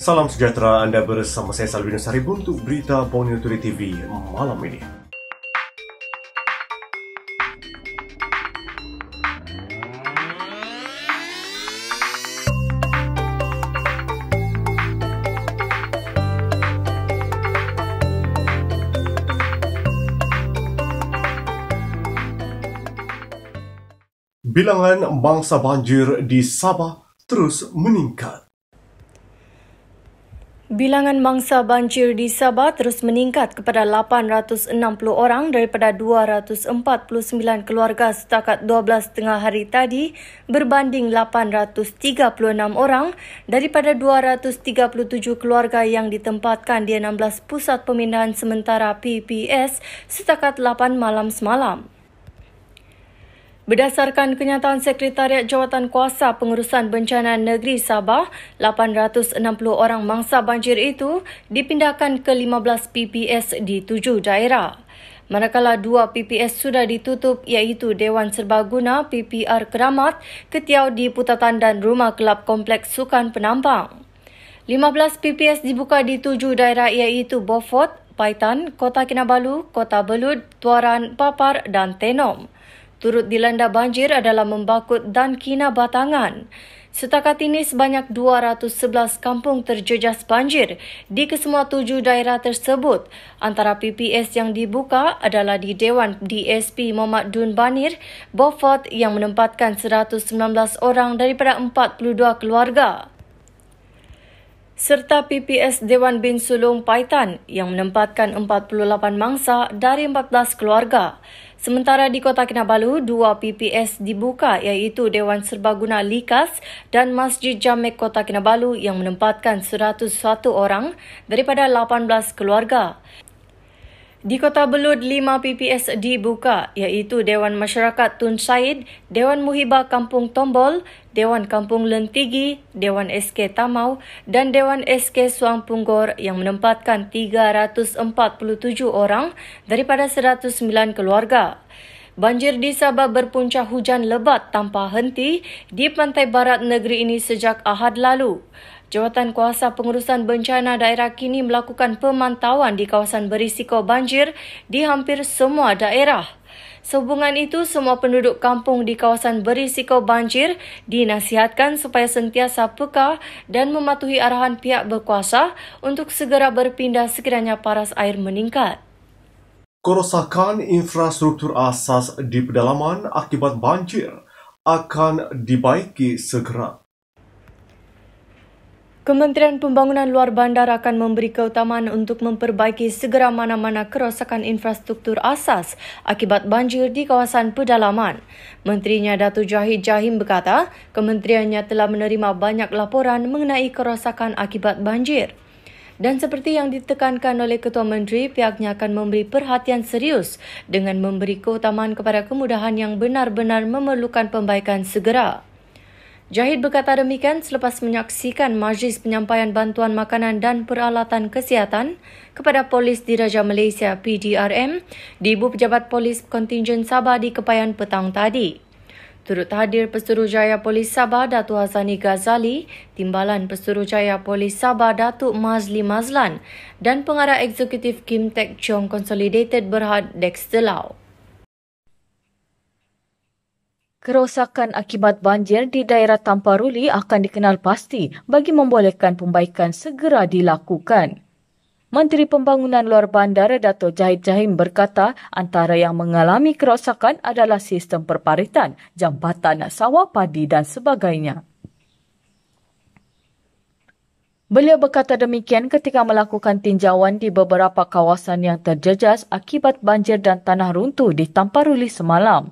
Salam sejahtera anda bersama saya Salvino Saribun untuk berita Borneo Turi TV malam ini. Bilangan bangsa banjir di Sabah terus meningkat. Bilangan mangsa banjir di Sabah terus meningkat kepada 860 orang daripada 249 keluarga setakat 12 tengah hari tadi berbanding 836 orang daripada 237 keluarga yang ditempatkan di 16 pusat pemindahan sementara PPS setakat 8 malam semalam. Berdasarkan kenyataan Sekretariat Jawatan Kuasa Pengurusan Bencana Negeri Sabah, 860 orang mangsa banjir itu dipindahkan ke 15 PPS di tujuh daerah. Manakala dua PPS sudah ditutup iaitu Dewan Serbaguna PPR Keramat, Ketiau di Putatan dan Rumah Kelab Kompleks Sukan Penampang. 15 PPS dibuka di tujuh daerah iaitu Beaufort, Paitan, Kota Kinabalu, Kota Belud, Tuaran, Papar dan Tenom turut dilanda banjir adalah Membakut dan Kina Batangan. Setakat ini sebanyak 211 kampung terjejas banjir di kesemua tujuh daerah tersebut. Antara PPS yang dibuka adalah di Dewan DSP Mohd Dun Banir, Bofot yang menempatkan 119 orang daripada 42 keluarga serta PPS Dewan Bin Sulung Paitan yang menempatkan 48 mangsa dari 14 keluarga. Sementara di Kota Kinabalu, dua PPS dibuka iaitu Dewan Serbaguna Likas dan Masjid Jamek Kota Kinabalu yang menempatkan 101 orang daripada 18 keluarga. Di Kota Belud, 5 PPS dibuka iaitu Dewan Masyarakat Tun Said, Dewan Muhibah Kampung Tombol, Dewan Kampung Lentigi, Dewan SK Tamau dan Dewan SK Suang Punggor yang menempatkan 347 orang daripada 109 keluarga. Banjir di Sabah berpunca hujan lebat tanpa henti di pantai barat negeri ini sejak Ahad lalu. Jawatan Kuasa Pengurusan Bencana Daerah kini melakukan pemantauan di kawasan berisiko banjir di hampir semua daerah. Sehubungan itu, semua penduduk kampung di kawasan berisiko banjir dinasihatkan supaya sentiasa peka dan mematuhi arahan pihak berkuasa untuk segera berpindah sekiranya paras air meningkat. Kerosakan infrastruktur asas di pedalaman akibat banjir akan dibaiki segera. Kementerian Pembangunan Luar Bandar akan memberi keutamaan untuk memperbaiki segera mana-mana kerosakan infrastruktur asas akibat banjir di kawasan pedalaman. Menterinya Datu Jahid Jahim berkata, kementeriannya telah menerima banyak laporan mengenai kerosakan akibat banjir. Dan seperti yang ditekankan oleh Ketua Menteri, pihaknya akan memberi perhatian serius dengan memberi keutamaan kepada kemudahan yang benar-benar memerlukan pembaikan segera. Jahid berkata demikian selepas menyaksikan majlis penyampaian bantuan makanan dan peralatan kesihatan kepada Polis di Raja Malaysia PDRM di Ibu Pejabat Polis Kontingen Sabah di Kepayan petang tadi. Turut hadir Pesuruhjaya Polis Sabah Datuk Hassani Ghazali, Timbalan Pesuruhjaya Polis Sabah Datuk Mazli Mazlan dan Pengarah Eksekutif Kim Tech Chong Consolidated Berhad Dexter Lau. Kerosakan akibat banjir di daerah Tamparuli akan dikenal pasti bagi membolehkan pembaikan segera dilakukan. Menteri Pembangunan Luar Bandar Dato Jahid Jahim berkata antara yang mengalami kerosakan adalah sistem perparitan, jambatan sawah padi dan sebagainya. Beliau berkata demikian ketika melakukan tinjauan di beberapa kawasan yang terjejas akibat banjir dan tanah runtuh di Tamparuli semalam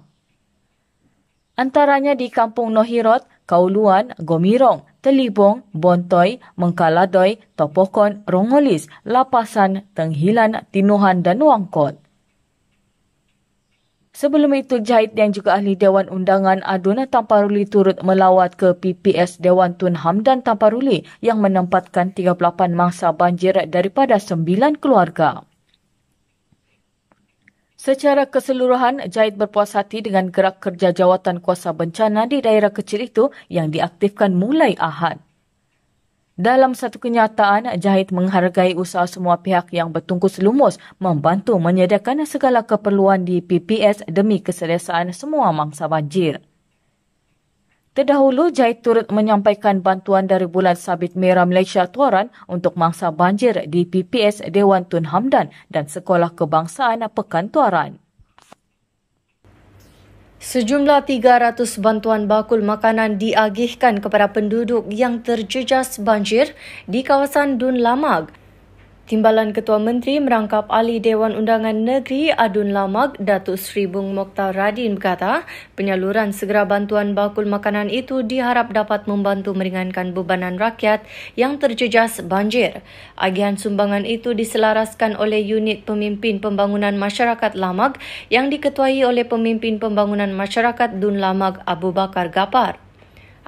antaranya di Kampung Nohirot, Kauluan, Gomirong, Telibong, Bontoi, Mengkaladoi, Topokon, Rongolis, Lapasan, Tenghilan, Tinuhan dan Wangkot. Sebelum itu, Jahid yang juga ahli Dewan Undangan Aduna Tamparuli turut melawat ke PPS Dewan Tun Hamdan Tamparuli yang menempatkan 38 mangsa banjir daripada 9 keluarga. Secara keseluruhan, Jahid berpuas hati dengan gerak kerja jawatan kuasa bencana di daerah kecil itu yang diaktifkan mulai Ahad. Dalam satu kenyataan, Jahid menghargai usaha semua pihak yang bertungkus lumus membantu menyediakan segala keperluan di PPS demi keselesaan semua mangsa banjir. Terdahulu, Jai turut menyampaikan bantuan dari Bulan Sabit Merah Malaysia Tuaran untuk mangsa banjir di PPS Dewan Tun Hamdan dan Sekolah Kebangsaan Pekan Tuaran. Sejumlah 300 bantuan bakul makanan diagihkan kepada penduduk yang terjejas banjir di kawasan Dun Lamag, Timbalan Ketua Menteri merangkap ahli Dewan Undangan Negeri Adun Lamak, Datuk Sri Bung Mokhtar Radin berkata, penyaluran segera bantuan bakul makanan itu diharap dapat membantu meringankan bebanan rakyat yang terjejas banjir. Agihan sumbangan itu diselaraskan oleh unit pemimpin pembangunan masyarakat Lamak yang diketuai oleh pemimpin pembangunan masyarakat Dun Lamak Abu Bakar Gapar.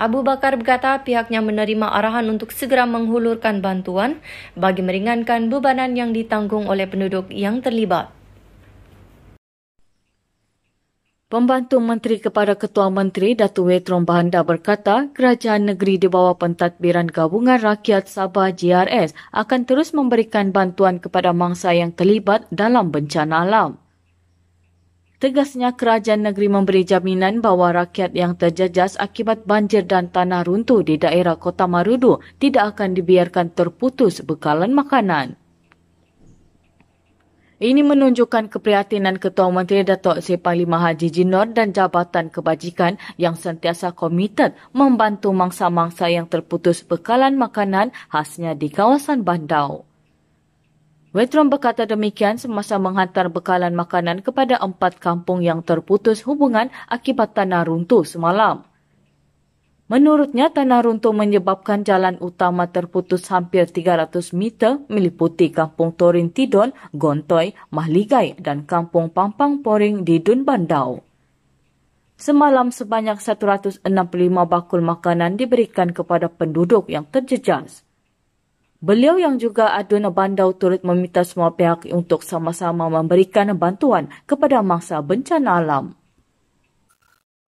Abu Bakar berkata pihaknya menerima arahan untuk segera menghulurkan bantuan bagi meringankan bebanan yang ditanggung oleh penduduk yang terlibat. Pembantu Menteri kepada Ketua Menteri Datu Wetron Bahanda berkata kerajaan negeri di bawah pentadbiran Gabungan Rakyat Sabah GRS akan terus memberikan bantuan kepada mangsa yang terlibat dalam bencana alam. Tegasnya kerajaan negeri memberi jaminan bahawa rakyat yang terjejas akibat banjir dan tanah runtuh di daerah Kota Marudu tidak akan dibiarkan terputus bekalan makanan. Ini menunjukkan keprihatinan Ketua Menteri Datuk Seri Panglima Haji Jinor dan Jabatan Kebajikan yang sentiasa komited membantu mangsa-mangsa yang terputus bekalan makanan khasnya di kawasan bandau. Wetron berkata demikian semasa menghantar bekalan makanan kepada empat kampung yang terputus hubungan akibat tanah runtuh semalam. Menurutnya, tanah runtuh menyebabkan jalan utama terputus hampir 300 meter meliputi kampung Torin Tidon, Gontoy, Mahligai dan kampung Pampang Poring di Dun Bandau. Semalam sebanyak 165 bakul makanan diberikan kepada penduduk yang terjejas. Beliau yang juga adun bandau turut meminta semua pihak untuk sama-sama memberikan bantuan kepada mangsa bencana alam.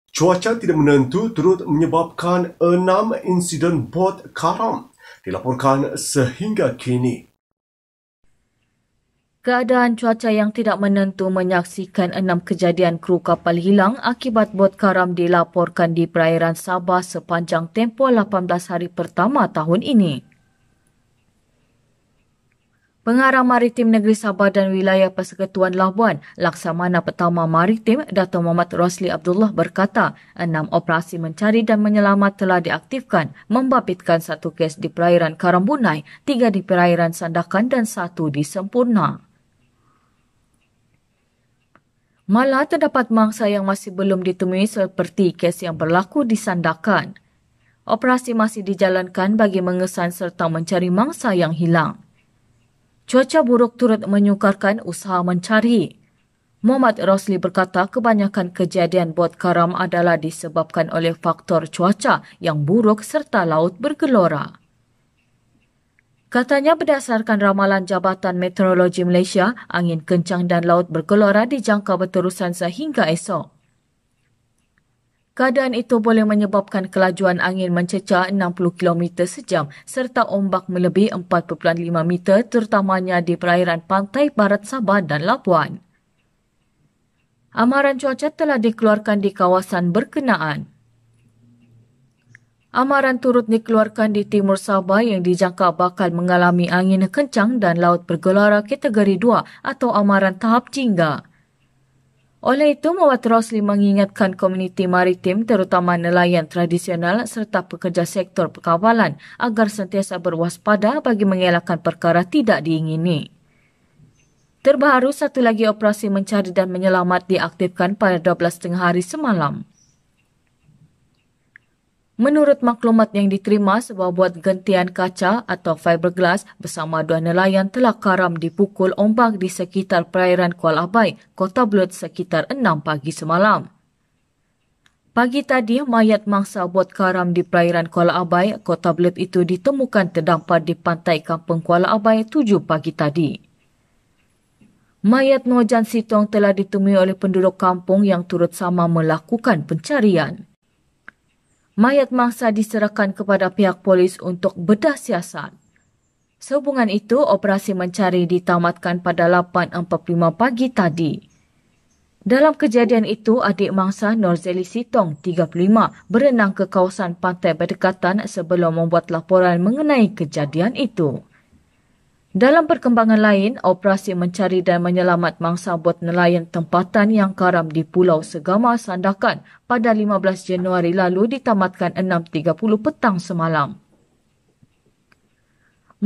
Cuaca tidak menentu turut menyebabkan enam insiden bot karam dilaporkan sehingga kini. Keadaan cuaca yang tidak menentu menyaksikan enam kejadian kru kapal hilang akibat bot karam dilaporkan di perairan Sabah sepanjang tempoh 18 hari pertama tahun ini. Pengarah Maritim Negeri Sabah dan Wilayah Persekutuan Labuan, Laksamana Pertama Maritim Dato Muhammad Rosli Abdullah berkata, enam operasi mencari dan menyelamat telah diaktifkan, membabitkan satu kes di perairan Karambunai, tiga di perairan Sandakan dan satu di Sempurna. Malah terdapat mangsa yang masih belum ditemui seperti kes yang berlaku di Sandakan. Operasi masih dijalankan bagi mengesan serta mencari mangsa yang hilang cuaca buruk turut menyukarkan usaha mencari. Muhammad Rosli berkata kebanyakan kejadian bot karam adalah disebabkan oleh faktor cuaca yang buruk serta laut bergelora. Katanya berdasarkan ramalan Jabatan Meteorologi Malaysia, angin kencang dan laut bergelora dijangka berterusan sehingga esok. Keadaan itu boleh menyebabkan kelajuan angin mencecah 60 km sejam serta ombak melebihi 4.5 meter terutamanya di perairan pantai Barat Sabah dan Labuan. Amaran cuaca telah dikeluarkan di kawasan berkenaan. Amaran turut dikeluarkan di timur Sabah yang dijangka bakal mengalami angin kencang dan laut bergelora kategori 2 atau amaran tahap tinggal. Oleh itu, Mawat Rosli mengingatkan komuniti maritim terutama nelayan tradisional serta pekerja sektor perkawalan agar sentiasa berwaspada bagi mengelakkan perkara tidak diingini. Terbaru, satu lagi operasi mencari dan menyelamat diaktifkan pada 12 tengah hari semalam. Menurut maklumat yang diterima, sebuah buat gentian kaca atau fiberglass bersama dua nelayan telah karam dipukul ombak di sekitar perairan Kuala Abai, Kota Belut sekitar 6 pagi semalam. Pagi tadi, mayat mangsa buat karam di perairan Kuala Abai, Kota Belut itu ditemukan terdampar di pantai kampung Kuala Abai 7 pagi tadi. Mayat Nojan Sitong telah ditemui oleh penduduk kampung yang turut sama melakukan pencarian mayat mangsa diserahkan kepada pihak polis untuk bedah siasat. Sehubungan itu, operasi mencari ditamatkan pada 8.45 pagi tadi. Dalam kejadian itu, adik mangsa Norzeli Sitong, 35, berenang ke kawasan pantai berdekatan sebelum membuat laporan mengenai kejadian itu. Dalam perkembangan lain, operasi mencari dan menyelamat mangsa bot nelayan tempatan yang karam di Pulau Segama Sandakan pada 15 Januari lalu ditamatkan 6.30 petang semalam.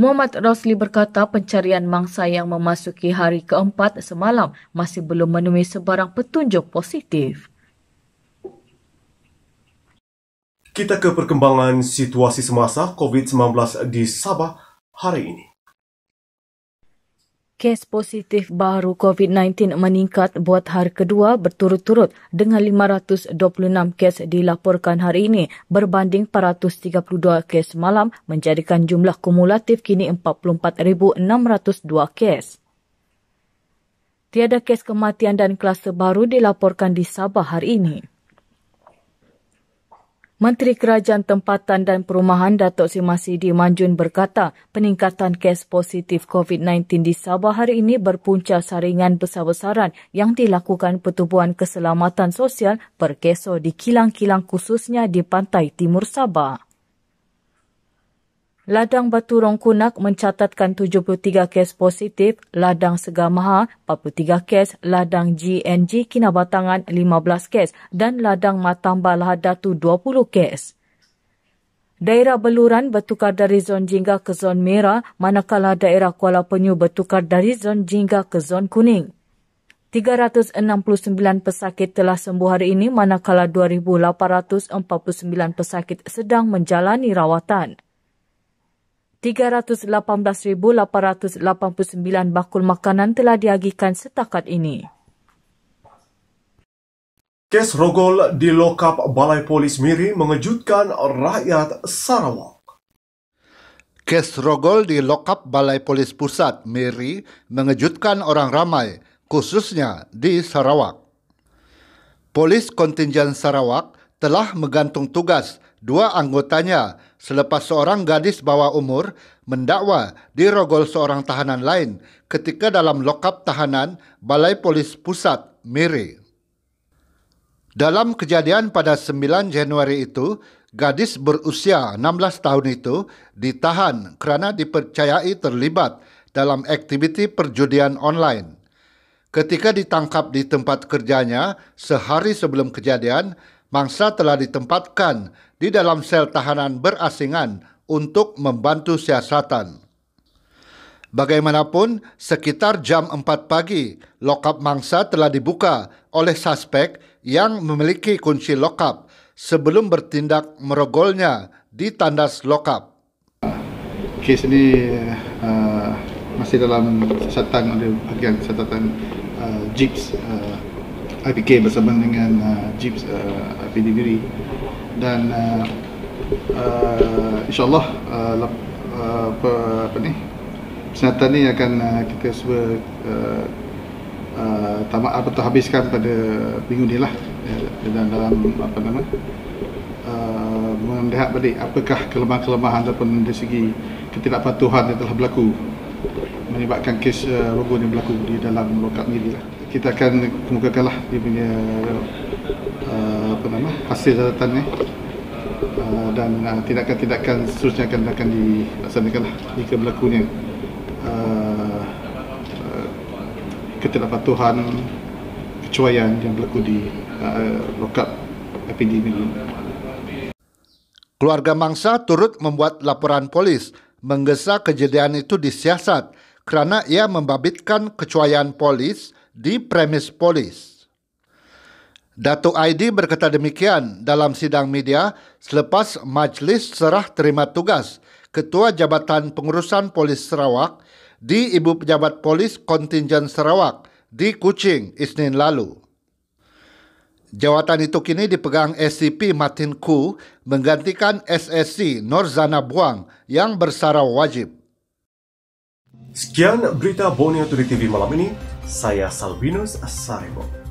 Muhammad Rosli berkata pencarian mangsa yang memasuki hari keempat semalam masih belum menemui sebarang petunjuk positif. Kita ke perkembangan situasi semasa COVID-19 di Sabah hari ini kes positif baru COVID-19 meningkat buat hari kedua berturut-turut dengan 526 kes dilaporkan hari ini berbanding 432 kes malam menjadikan jumlah kumulatif kini 44,602 kes. Tiada kes kematian dan kluster baru dilaporkan di Sabah hari ini. Menteri Kerajaan Tempatan dan Perumahan Datuk Seri Masidi Manjun berkata peningkatan kes positif COVID-19 di Sabah hari ini berpunca saringan besar-besaran yang dilakukan Pertubuhan Keselamatan Sosial berkeso di kilang-kilang khususnya di pantai timur Sabah. Ladang Batu Rongkunak mencatatkan 73 kes positif, Ladang Segamaha 43 kes, Ladang GNG Kinabatangan 15 kes dan Ladang Matamba Lahadatu 20 kes. Daerah Beluran bertukar dari zon jingga ke zon merah, manakala daerah Kuala Penyu bertukar dari zon jingga ke zon kuning. 369 pesakit telah sembuh hari ini manakala 2849 pesakit sedang menjalani rawatan. 318,889 bakul makanan telah diagihkan setakat ini. Kes rogol di lokap Balai Polis Miri mengejutkan rakyat Sarawak. Kes rogol di lokap Balai Polis Pusat Miri mengejutkan orang ramai, khususnya di Sarawak. Polis kontingen Sarawak telah menggantung tugas dua anggotanya selepas seorang gadis bawah umur mendakwa dirogol seorang tahanan lain ketika dalam lokap tahanan Balai Polis Pusat Miri. Dalam kejadian pada 9 Januari itu, gadis berusia 16 tahun itu ditahan kerana dipercayai terlibat dalam aktiviti perjudian online. Ketika ditangkap di tempat kerjanya sehari sebelum kejadian, mangsa telah ditempatkan di dalam sel tahanan berasingan untuk membantu siasatan. Bagaimanapun, sekitar jam 4 pagi, lokap mangsa telah dibuka oleh suspek yang memiliki kunci lokap sebelum bertindak merogolnya di tandas lokap. Kes ini uh, masih dalam siasatan oleh bagian siasatan uh, eh, JIPS uh, IPK bersama dengan uh, Jeeps uh, IPD diri dan uh, uh, insyaAllah uh, uh, apa, apa ni persenatan ni akan uh, kita semua uh, uh, tamat apa tu habiskan pada minggu ni lah eh, dan dalam apa nama uh, melihat balik apakah kelemahan-kelemahan ataupun dari segi ketidakpatuhan yang telah berlaku menyebabkan kes uh, rogol yang berlaku di dalam lokap ni lah kita akan kemukakanlah dia punya uh, apa nama hasil jabatan ni uh, dan uh, tindakan-tindakan seterusnya akan akan dilaksanakanlah jika berlakunya uh, uh, ketidakpatuhan kecuaian yang berlaku di uh, lokap APD ini. Keluarga mangsa turut membuat laporan polis menggesa kejadian itu disiasat kerana ia membabitkan kecuaian polis di premis polis. Datuk Aidi berkata demikian dalam sidang media selepas majlis serah terima tugas Ketua Jabatan Pengurusan Polis Sarawak di Ibu Pejabat Polis Kontingen Sarawak di Kuching Isnin lalu. Jawatan itu kini dipegang SCP Martin Ku menggantikan SSC Norzana Buang yang bersara wajib. Sekian berita Borneo 3 TV malam ini. Saya Salvinus Saribo.